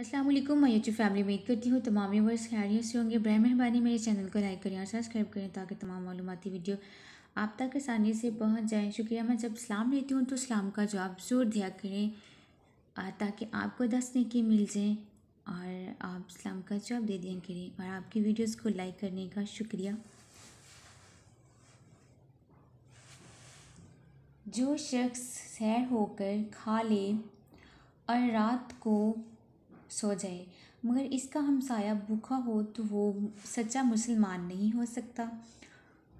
असलम मैं YouTube family उम्मीद करती हूँ तमाम व्यूवर्स खैरियत से होंगे बर मेहरबानी मेरे चैनल को लाइक करें और सब्सक्राइब करें ताकि तमाम मालूमती वीडियो आप तक आसानी से पहुँच जाए शुक्रिया मैं जब सलाम लेती हूँ तो सलाम का जवाब जोर दिया करें ताकि आपको दस नेकी मिल जाए और आप सलाम का जवाब दे दिया करें और आपकी वीडियोज़ को लाइक करने का शुक्रिया जो शख्स सैर होकर खा ले और रात को सो जाए मगर इसका हमसाया भूखा हो तो वो सच्चा मुसलमान नहीं हो सकता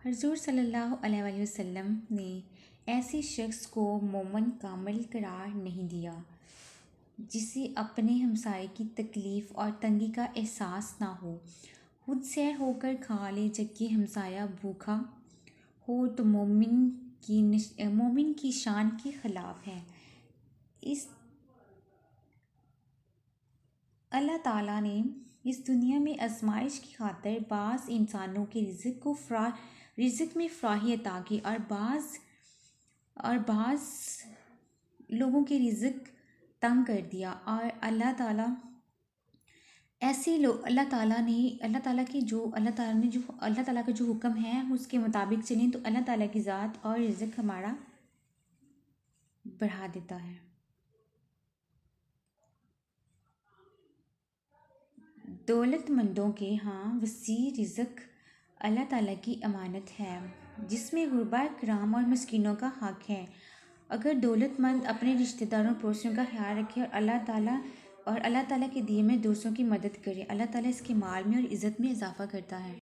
हजूर सल्लल्लाहु अलैहि वसल्लम ने ऐसे शख्स को मोमन कामल करार नहीं दिया जिसे अपने हमसाए की तकलीफ़ और तंगी का एहसास ना हो खुद सैर होकर खा ले जबकि हमसाया भूखा हो तो मोमिन की मोमिन की शान के ख़िलाफ़ है इस अल्लाह ताला ने इस दुनिया में आजमाइश की खातर बास इंसानों के रिजक को फ्रा रिजक में फ्राही अता की और बाज़ और बास लोगों के रिजक तंग कर दिया और अल्लाह ताला ऐसे लोग अल्लाह ताला ने अल्लाह ताला की जो अल्लाह ताला ने जो अल्लाह ताला का जो हुक्म है उसके मुताबिक चलें तो अल्लाह ताला की ज़ात और रिजक हमारा बढ़ा देता है दौलतमंदों के यहाँ वसी रिजक अल्लाह ताला की अमानत है जिसमें गुरबा कराम और मस्किनों का हक है अगर दौलतमंद अपने रिश्तेदारों पड़ोसियों का ख्याल रखे और अल्लाह ताला और अल्लाह ताला के दिए में दूसरों की मदद करे अल्लाह ताला इसके माल में और इज़्ज़त में इजाफ़ा करता है